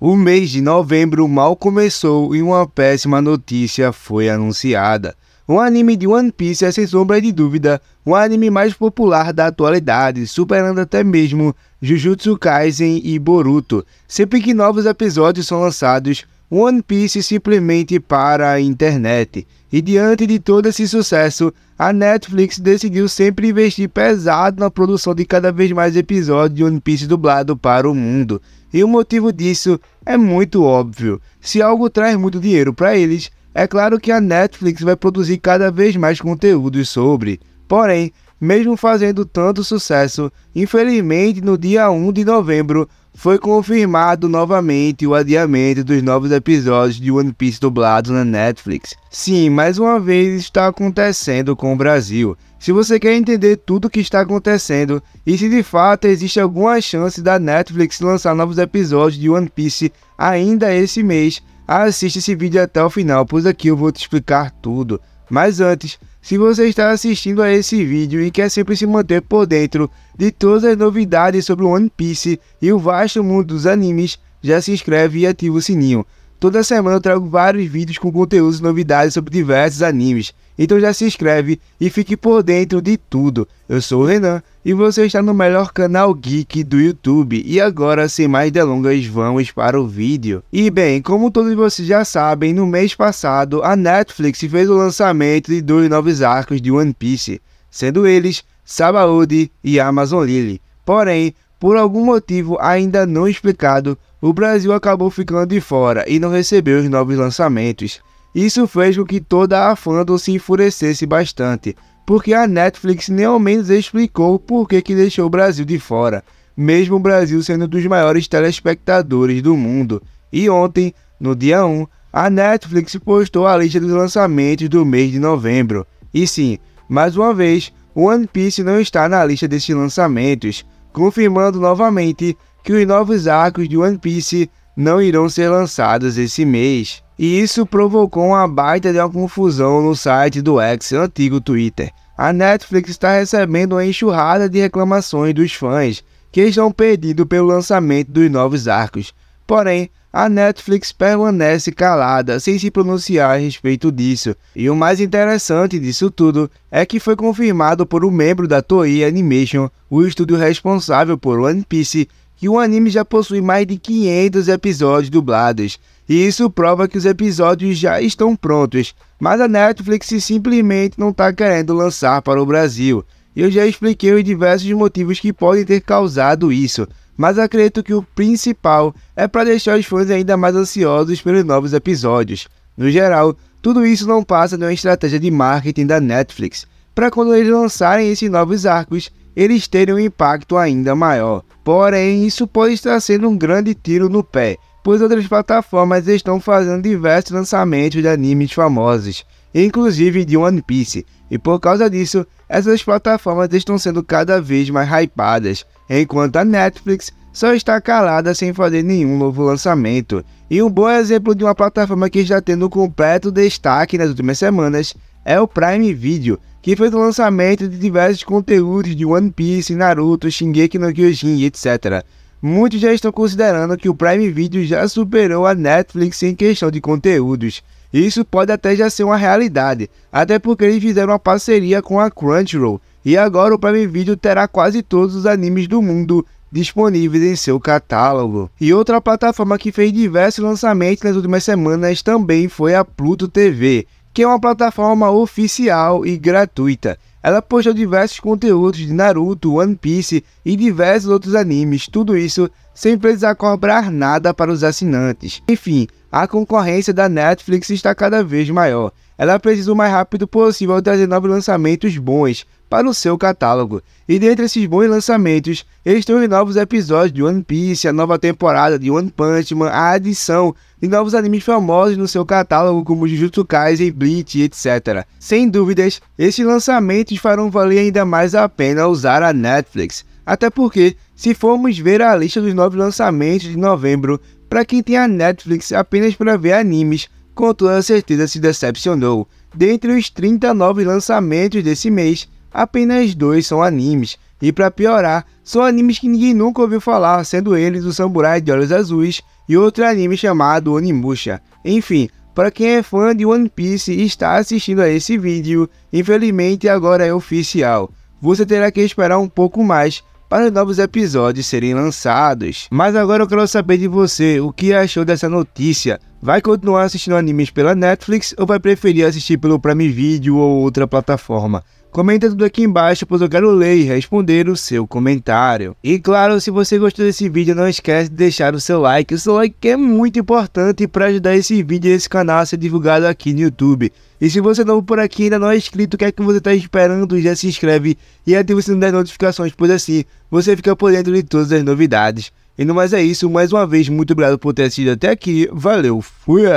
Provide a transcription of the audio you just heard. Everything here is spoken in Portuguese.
O mês de novembro mal começou e uma péssima notícia foi anunciada. O anime de One Piece é sem sombra de dúvida o anime mais popular da atualidade, superando até mesmo Jujutsu Kaisen e Boruto. Sempre que novos episódios são lançados, One Piece simplesmente para a internet. E diante de todo esse sucesso, a Netflix decidiu sempre investir pesado na produção de cada vez mais episódios de One Piece dublado para o mundo. E o motivo disso é muito óbvio. Se algo traz muito dinheiro para eles, é claro que a Netflix vai produzir cada vez mais conteúdos sobre. Porém, mesmo fazendo tanto sucesso, infelizmente no dia 1 de novembro, foi confirmado novamente o adiamento dos novos episódios de One Piece dublados na Netflix. Sim, mais uma vez está acontecendo com o Brasil. Se você quer entender tudo o que está acontecendo e se de fato existe alguma chance da Netflix lançar novos episódios de One Piece ainda esse mês, assiste esse vídeo até o final, pois aqui eu vou te explicar tudo. Mas antes, se você está assistindo a esse vídeo e quer sempre se manter por dentro de todas as novidades sobre o One Piece e o vasto mundo dos animes, já se inscreve e ativa o sininho Toda semana eu trago vários vídeos com conteúdos e novidades sobre diversos animes. Então já se inscreve e fique por dentro de tudo. Eu sou o Renan e você está no melhor canal geek do YouTube. E agora, sem mais delongas, vamos para o vídeo. E bem, como todos vocês já sabem, no mês passado a Netflix fez o lançamento de dois novos arcos de One Piece, sendo eles Sabaody e Amazon Lily. Porém, por algum motivo ainda não explicado, o Brasil acabou ficando de fora e não recebeu os novos lançamentos. Isso fez com que toda a fandom se enfurecesse bastante, porque a Netflix nem ao menos explicou por que, que deixou o Brasil de fora, mesmo o Brasil sendo um dos maiores telespectadores do mundo. E ontem, no dia 1, a Netflix postou a lista dos lançamentos do mês de novembro. E sim, mais uma vez, One Piece não está na lista desses lançamentos confirmando novamente que os novos arcos de One Piece não irão ser lançados esse mês. E isso provocou uma baita de uma confusão no site do ex antigo Twitter. A Netflix está recebendo uma enxurrada de reclamações dos fãs que estão pedindo pelo lançamento dos novos arcos. Porém, a Netflix permanece calada, sem se pronunciar a respeito disso. E o mais interessante disso tudo é que foi confirmado por um membro da Toei Animation, o estúdio responsável por One Piece, que o anime já possui mais de 500 episódios dublados. E isso prova que os episódios já estão prontos, mas a Netflix simplesmente não está querendo lançar para o Brasil. Eu já expliquei os diversos motivos que podem ter causado isso, mas acredito que o principal é para deixar os fãs ainda mais ansiosos pelos novos episódios. No geral, tudo isso não passa de uma estratégia de marketing da Netflix, para quando eles lançarem esses novos arcos, eles terem um impacto ainda maior. Porém, isso pode estar sendo um grande tiro no pé, pois outras plataformas estão fazendo diversos lançamentos de animes famosos, inclusive de One Piece, e por causa disso, essas plataformas estão sendo cada vez mais hypadas, enquanto a Netflix só está calada sem fazer nenhum novo lançamento. E um bom exemplo de uma plataforma que está tendo completo destaque nas últimas semanas é o Prime Video, que fez o lançamento de diversos conteúdos de One Piece, Naruto, Shingeki no Kyojin, etc. Muitos já estão considerando que o Prime Video já superou a Netflix em questão de conteúdos. Isso pode até já ser uma realidade, até porque eles fizeram uma parceria com a Crunchyroll e agora o Prime Video terá quase todos os animes do mundo disponíveis em seu catálogo. E outra plataforma que fez diversos lançamentos nas últimas semanas também foi a Pluto TV, que é uma plataforma oficial e gratuita. Ela postou diversos conteúdos de Naruto, One Piece e diversos outros animes, tudo isso sem precisar cobrar nada para os assinantes. Enfim, a concorrência da Netflix está cada vez maior ela precisa o mais rápido possível trazer novos lançamentos bons para o seu catálogo. E dentre esses bons lançamentos estão os novos episódios de One Piece, a nova temporada de One Punch Man, a adição de novos animes famosos no seu catálogo como Jujutsu Kaisen, Bleach, etc. Sem dúvidas, esses lançamentos farão valer ainda mais a pena usar a Netflix. Até porque, se formos ver a lista dos novos lançamentos de novembro, para quem tem a Netflix apenas para ver animes, com toda certeza se decepcionou. Dentre os 39 lançamentos desse mês, apenas dois são animes, e para piorar, são animes que ninguém nunca ouviu falar, sendo eles o Samurai de Olhos Azuis e outro anime chamado Onimusha. Enfim, para quem é fã de One Piece e está assistindo a esse vídeo, infelizmente agora é oficial. Você terá que esperar um pouco mais para novos episódios serem lançados. Mas agora eu quero saber de você o que achou dessa notícia. Vai continuar assistindo animes pela Netflix ou vai preferir assistir pelo Prime Video ou outra plataforma? Comenta tudo aqui embaixo, pois eu quero ler e responder o seu comentário. E claro, se você gostou desse vídeo, não esquece de deixar o seu like. O seu like é muito importante para ajudar esse vídeo e esse canal a ser divulgado aqui no YouTube. E se você é novo por aqui e ainda não é inscrito, o que é que você está esperando? Já se inscreve e ativa o sininho das notificações, pois assim você fica por dentro de todas as novidades. E no mais é isso, mais uma vez, muito obrigado por ter assistido até aqui. Valeu, fui!